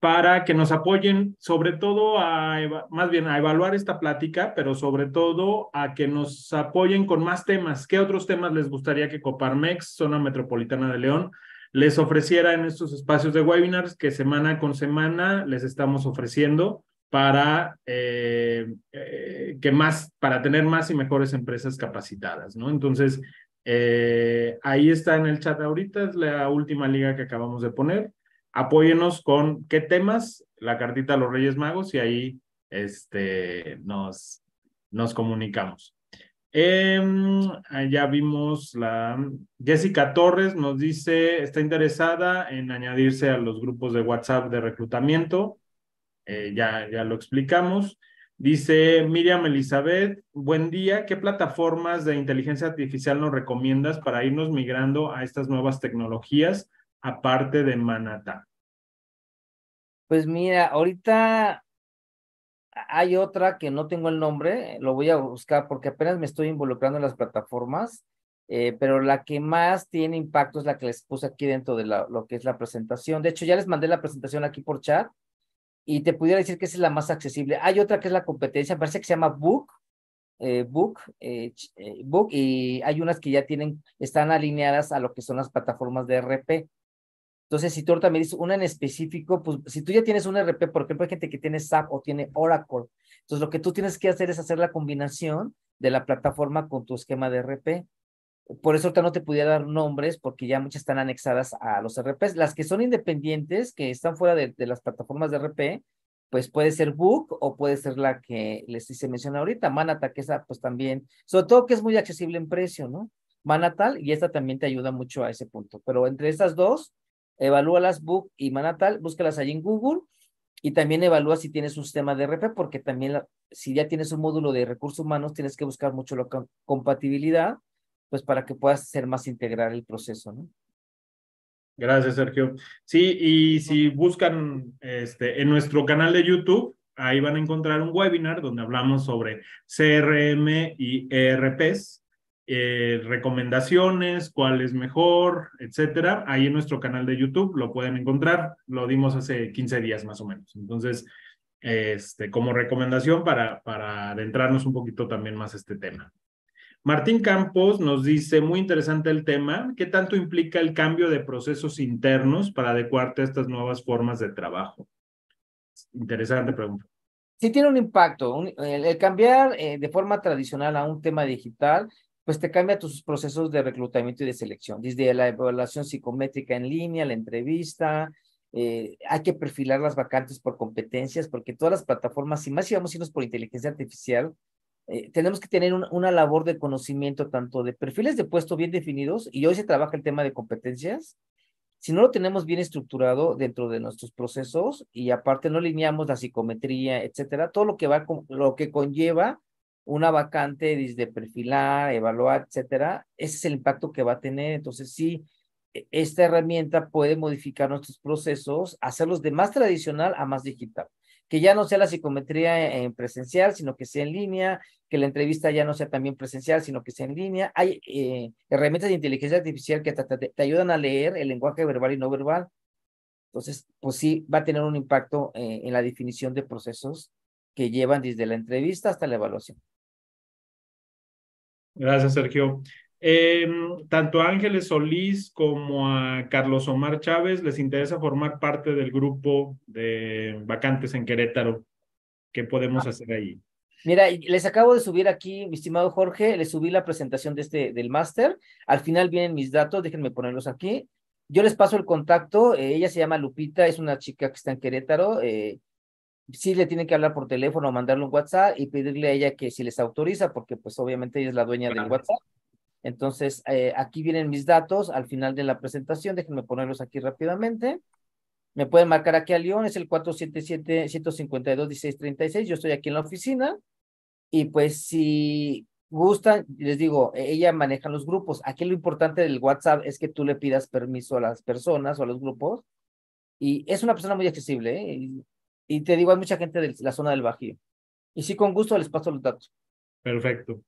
para que nos apoyen sobre todo a, más bien a evaluar esta plática, pero sobre todo a que nos apoyen con más temas. ¿Qué otros temas les gustaría que Coparmex, zona metropolitana de León, les ofreciera en estos espacios de webinars que semana con semana les estamos ofreciendo para eh, eh, que más, para tener más y mejores empresas capacitadas, ¿no? Entonces, eh, ahí está en el chat ahorita, es la última liga que acabamos de poner apóyenos con qué temas, la cartita a los Reyes Magos y ahí este, nos, nos comunicamos. Eh, em, ya vimos la Jessica Torres nos dice, está interesada en añadirse a los grupos de WhatsApp de reclutamiento. Eh, ya, ya lo explicamos. Dice Miriam Elizabeth, buen día, ¿qué plataformas de inteligencia artificial nos recomiendas para irnos migrando a estas nuevas tecnologías aparte de Manata? Pues mira, ahorita hay otra que no tengo el nombre, lo voy a buscar porque apenas me estoy involucrando en las plataformas, eh, pero la que más tiene impacto es la que les puse aquí dentro de la, lo que es la presentación. De hecho, ya les mandé la presentación aquí por chat y te pudiera decir que esa es la más accesible. Hay otra que es la competencia, parece que se llama Book, eh, Book, eh, Book, y hay unas que ya tienen, están alineadas a lo que son las plataformas de RP. Entonces, si tú ahorita me dices una en específico, pues si tú ya tienes un RP, por ejemplo, hay gente que tiene SAP o tiene Oracle, entonces lo que tú tienes que hacer es hacer la combinación de la plataforma con tu esquema de RP. Por eso ahorita no te pudiera dar nombres porque ya muchas están anexadas a los RPs. Las que son independientes, que están fuera de, las plataformas de RP, pues puede ser Book o puede ser la que les hice mencionar ahorita, Manata, que esa pues también, sobre todo que es muy accesible en precio, ¿no? Manatal y esta también te ayuda mucho a ese punto. Pero entre estas dos, las Book y Manatal, búscalas allí en Google y también evalúa si tienes un sistema de RP, porque también si ya tienes un módulo de recursos humanos, tienes que buscar mucho la compatibilidad, pues para que puedas hacer más integral el proceso, Gracias, Sergio. Sí, y si buscan este, en nuestro canal de YouTube, ahí van a encontrar un webinar donde hablamos sobre CRM y ERPs eh, recomendaciones, cuál es mejor, etcétera. Ahí en nuestro canal de YouTube lo pueden encontrar. Lo dimos hace 15 días más o menos. Entonces, este, como recomendación para, adentrarnos un poquito también más a este tema. Martín Campos nos dice, muy interesante el tema, ¿qué tanto implica el cambio de procesos internos para adecuarte a estas nuevas formas de trabajo? Interesante pregunta. Sí tiene un impacto. el, cambiar eh, de forma tradicional a un tema digital pues te cambia tus procesos de reclutamiento y de selección, desde la evaluación psicométrica en línea, la entrevista, eh, hay que perfilar las vacantes por competencias, porque todas las plataformas, y más si vamos a por inteligencia artificial, eh, tenemos que tener una labor de conocimiento tanto de perfiles de puesto bien definidos, y hoy se trabaja el tema de competencias, si no lo tenemos bien estructurado dentro de nuestros procesos y aparte no alineamos la psicometría, etcétera, todo lo que va lo que conlleva una vacante desde perfilar, evaluar, etcétera, ese es el impacto que va a tener. Entonces, sí, e, esta herramienta puede modificar nuestros procesos, hacerlos de más tradicional a más digital. Que ya no sea la psicometría en presencial, sino que sea en línea, que la entrevista ya no sea también presencial, sino que sea en línea. Hay eh, herramientas de inteligencia artificial que te, ayudan a leer el lenguaje verbal y no verbal. Entonces, pues sí, va a tener un impacto eh, en la definición de procesos que llevan desde la entrevista hasta la evaluación. Gracias, Sergio. Em, tanto a Ángeles Solís como a Carlos Omar Chávez les interesa formar parte del grupo de vacantes en Querétaro. ¿Qué podemos ah. hacer ahí? Mira, les acabo de subir aquí, mi estimado Jorge, les subí la presentación de este, del máster. Al final vienen mis datos, déjenme ponerlos aquí. Yo les paso el contacto, eh, ella se llama Lupita, es una chica que está en Querétaro, eh, si le tienen que hablar por teléfono, mandarle un WhatsApp y pedirle a ella que si les autoriza, porque pues obviamente ella es la dueña del WhatsApp. Entonces, eh, aquí vienen mis datos al final de la presentación, déjenme ponerlos aquí rápidamente. Me pueden marcar aquí a León, es el 477-152-1636, yo estoy aquí en la oficina. Y pues si gustan, les digo, e-, ella maneja los grupos. Aquí lo importante del WhatsApp es que tú le pidas permiso a las personas o a los grupos. Y es una persona muy accesible, ¿eh? Y te digo, hay mucha gente de la zona del Bajío. Y sí, con gusto les paso los datos. Perfecto.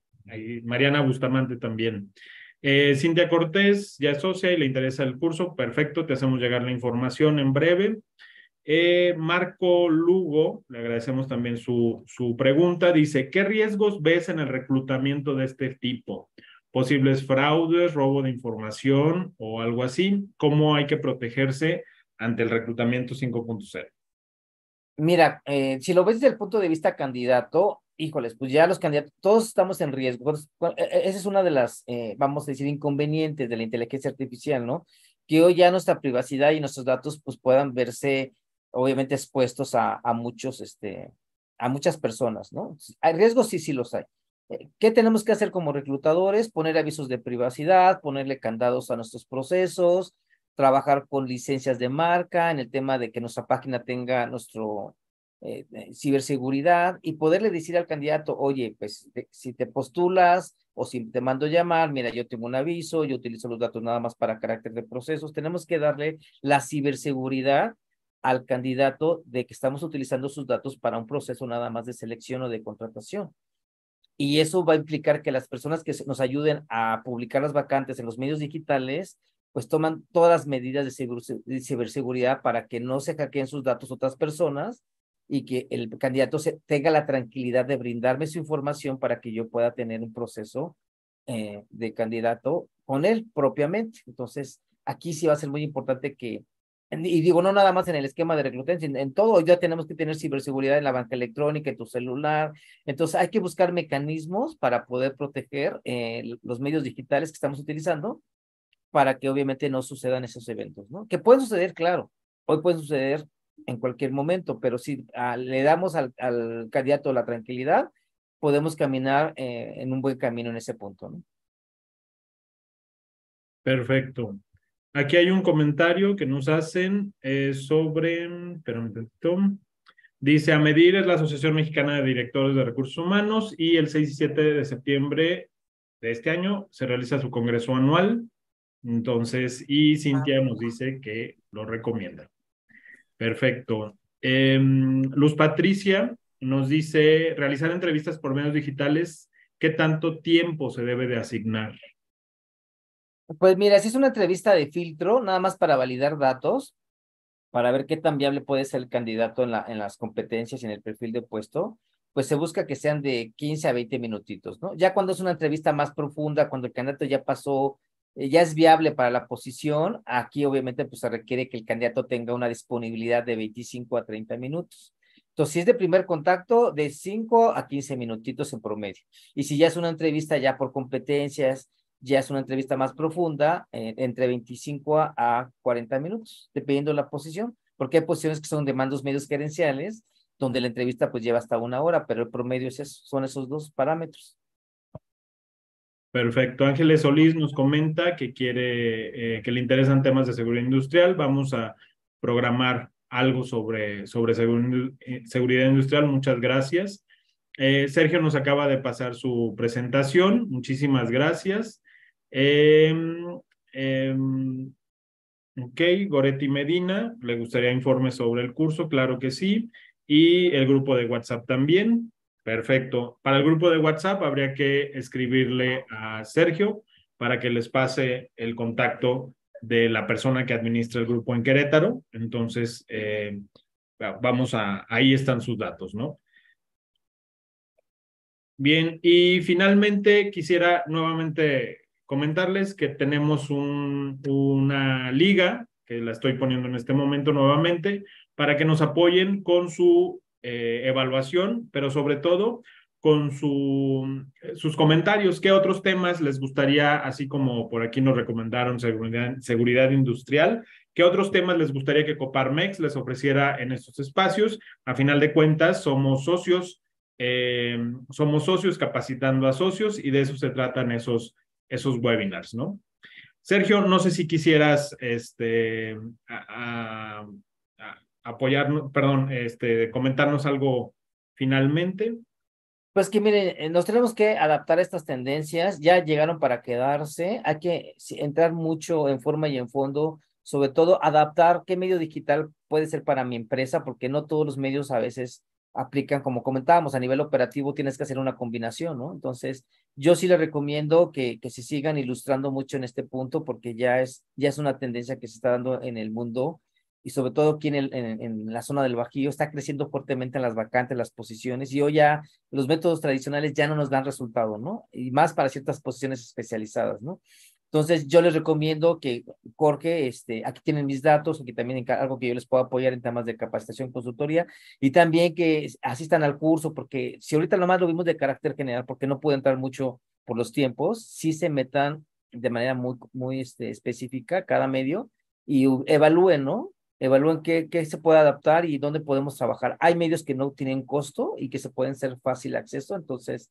Mariana Bustamante también. Eh, Cintia Cortés ya es socia y le interesa el curso. Perfecto, te hacemos llegar la información en breve. Eh, Marco Lugo, le agradecemos también su, su pregunta. Dice, ¿qué riesgos ves en el reclutamiento de este tipo? ¿Posibles fraudes, robo de información o algo así? ¿Cómo hay que protegerse ante el reclutamiento 5.0? Mira, eh, si lo ves desde el punto de vista candidato, híjoles, pues ya los candidatos, todos estamos en riesgo. Pues, e, e, esa es una de las, eh, vamos a decir, inconvenientes de la inteligencia artificial, ¿no? Que hoy ya nuestra privacidad y nuestros datos pues puedan verse obviamente expuestos a, a muchos, este, a muchas personas, ¿no? Hay riesgos, sí, sí los hay. Eh, ¿Qué tenemos que hacer como reclutadores? Poner avisos de privacidad, ponerle candados a nuestros procesos, trabajar con licencias de marca, en el tema de que nuestra página tenga nuestro eh, eh, ciberseguridad y poderle decir al candidato, oye, pues si te postulas o si te mando llamar, mira, yo tengo un aviso, yo utilizo los datos nada más para carácter de procesos, tenemos que darle la ciberseguridad al candidato de que estamos utilizando sus datos para un proceso nada más de selección o de contratación. Y eso va a implicar que las personas que nos ayuden a publicar las vacantes en los medios digitales pues toman todas las medidas de, ciberseguridad para que no se hackeen sus datos otras personas y que el candidato tenga la tranquilidad de brindarme su información para que yo pueda tener un proceso eh, de candidato con él propiamente. Entonces, aquí sí va a ser muy importante que, y digo, no nada más en el esquema de reclutamiento, en, todo, ya tenemos que tener ciberseguridad en la banca electrónica, en tu celular. Entonces, hay que buscar mecanismos para poder proteger eh, los medios digitales que estamos utilizando para que obviamente no sucedan esos eventos, ¿no? Que pueden suceder, claro, hoy pueden suceder en cualquier momento, pero si ah, le damos al, candidato la tranquilidad, podemos caminar eh, en un buen camino en ese punto, ¿no? Perfecto. Aquí hay un comentario que nos hacen eh, sobre, dice, a medir es la Asociación Mexicana de Directores de Recursos Humanos y el 6 y 7 de septiembre de este año se realiza su congreso anual entonces, y ah. Cintia nos dice que lo recomienda. Perfecto. Em, Luz Patricia nos dice, realizar entrevistas por medios digitales, ¿qué tanto tiempo se debe de asignar? Pues mira, si es una entrevista de filtro, nada más para validar datos, para ver qué tan viable puede ser el candidato en, en las competencias y en el perfil de puesto, pues se busca que sean de 15 a 20 minutitos, ¿no? Ya cuando es una entrevista más profunda, cuando el candidato ya pasó eh, ya es viable para la posición. Aquí obviamente pues se requiere que el candidato tenga una disponibilidad de 25 a 30 minutos. Entonces, si es de primer contacto, de 5 a 15 minutitos en promedio. Y si ya es una entrevista ya por competencias, ya es una entrevista más profunda, eh, entre 25 a, 40 minutos, dependiendo de la posición, porque hay posiciones que son de mandos medios gerenciales, donde la entrevista pues lleva hasta una hora, pero el promedio es son esos dos parámetros. Perfecto. Ángeles Solís nos comenta que quiere, eh, que le interesan temas de seguridad industrial. Vamos a programar algo sobre, sobre eh, seguridad industrial. Muchas gracias. Eh, Sergio nos acaba de pasar su presentación. Muchísimas gracias. Em, em, ok, Goretti Medina, ¿le gustaría informes sobre el curso? Claro que sí. Y el grupo de WhatsApp también. Perfecto. Para el grupo de WhatsApp habría que escribirle a Sergio para que les pase el contacto de la persona que administra el grupo en Querétaro. Entonces, eh, vamos a, ahí están sus datos, ¿no? Bien, y finalmente quisiera nuevamente comentarles que tenemos una liga, que la estoy poniendo en este momento nuevamente, para que nos apoyen con su eh, evaluación, pero sobre todo con su, eh, sus comentarios, qué otros temas les gustaría, así como por aquí nos recomendaron seguridad, industrial, qué otros temas les gustaría que Coparmex les ofreciera en estos espacios. A final de cuentas, somos socios, eh, somos socios capacitando a socios y de eso se tratan esos, esos webinars, ¿no? Sergio, no sé si quisieras este, apoyarnos, perdón, este, comentarnos algo finalmente. Pues que miren, eh, nos tenemos que adaptar a estas tendencias, ya llegaron para quedarse, hay que entrar mucho en forma y en fondo, sobre todo adaptar qué medio digital puede ser para mi empresa, porque no todos los medios a veces aplican, como comentábamos, a nivel operativo tienes que hacer una combinación, ¿no? Entonces, yo sí le recomiendo que, que se sigan ilustrando mucho en este punto porque ya es, ya es una tendencia que se está dando en el mundo y sobre todo aquí en, en, la zona del Bajío, está creciendo fuertemente en las vacantes, las posiciones, y hoy ya los métodos tradicionales ya no nos dan resultado, ¿no? Y más para ciertas posiciones especializadas, ¿no? Entonces, yo les recomiendo que, Jorge, este, aquí tienen mis datos, aquí también algo que yo les puedo apoyar en temas de capacitación, consultoría, y también que asistan al curso, porque si ahorita nomás lo vimos de carácter general, porque no pude entrar mucho por los tiempos, sí se metan de manera muy, muy este, específica cada medio y evalúen, ¿no? evalúen qué, se puede adaptar y dónde podemos trabajar. Hay medios que no tienen costo y que se pueden ser fácil acceso, entonces,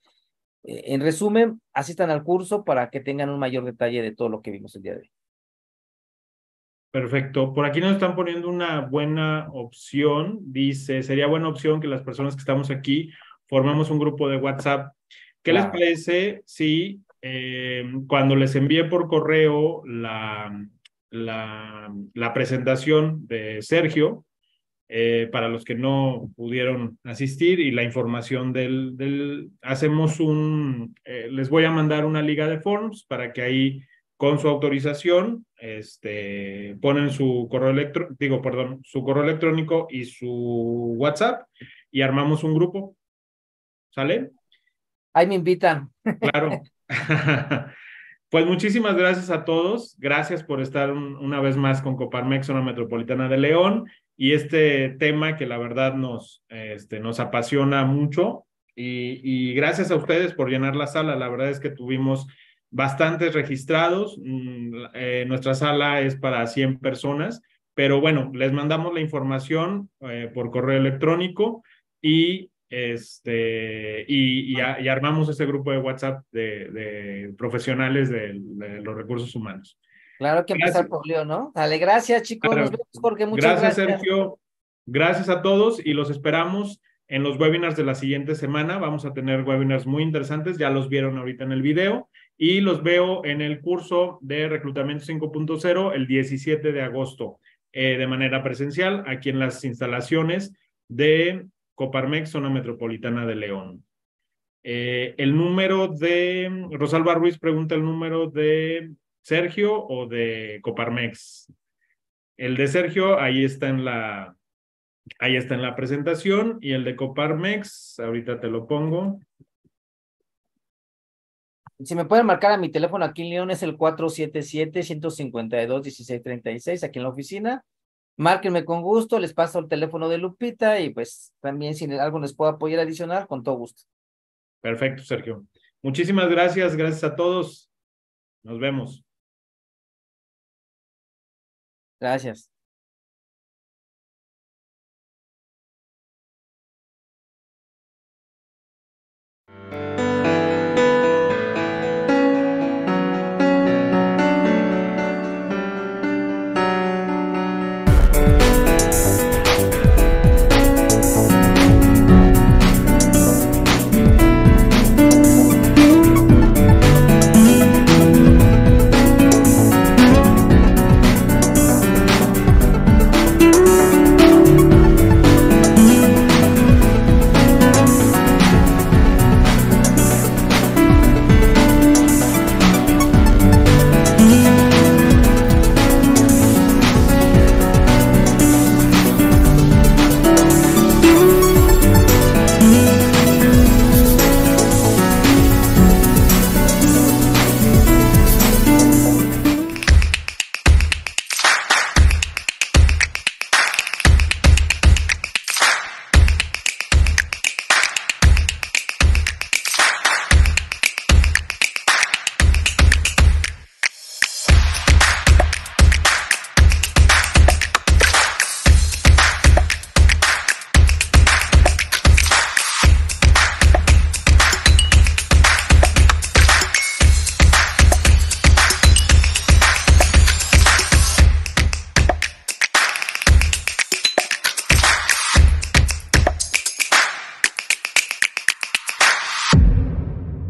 eh, en resumen, asistan al curso para que tengan un mayor detalle de todo lo que vimos el día de hoy. Perfecto. Por aquí nos están poniendo una buena opción. Dice, sería buena opción que las personas que estamos aquí formemos un grupo de WhatsApp. ¿Qué les parece si eh, cuando les envíe por correo la, la, presentación de Sergio eh, para los que no pudieron asistir y la información del... hacemos un... Eh, les voy a mandar una liga de forms para que ahí con su autorización, este, ponen su correo electrónico, digo, perdón, su correo electrónico y su WhatsApp y armamos un grupo. ¿Sale? Ahí me invitan. Claro. Pues muchísimas gracias a todos. Gracias por estar una vez más con Coparmex, una metropolitana de León, y este tema que la verdad nos, este, nos apasiona mucho. Y, gracias a ustedes por llenar la sala. La verdad es que tuvimos bastantes registrados. Mm, eh, nuestra sala es para 100 personas, pero bueno, les mandamos la información eh, por correo electrónico y este, y, ah. armamos ese grupo de WhatsApp de, profesionales de, los recursos humanos. Claro que empezar por ¿no? Dale, gracias chicos, nos vemos porque muchas gracias. Gracias Sergio, gracias a todos y los esperamos en los webinars de la siguiente semana. Vamos a tener webinars muy interesantes, ya los vieron ahorita en el video y los veo en el curso de reclutamiento 5.0 el 17 de agosto eh, de manera presencial aquí en las instalaciones de Coparmex, zona metropolitana de León. Eh, el número de, Rosalba Ruiz pregunta el número de Sergio o de Coparmex. El de Sergio, ahí está en la, ahí está en la presentación, y el de Coparmex, ahorita te lo pongo. Si me pueden marcar a mi teléfono aquí en León es el 477-152-1636, aquí en la oficina, Márquenme con gusto, les paso el teléfono de Lupita y pues también si algo les puedo apoyar adicional, con todo gusto. Perfecto, Sergio. Muchísimas gracias, gracias a todos. Nos vemos. Gracias.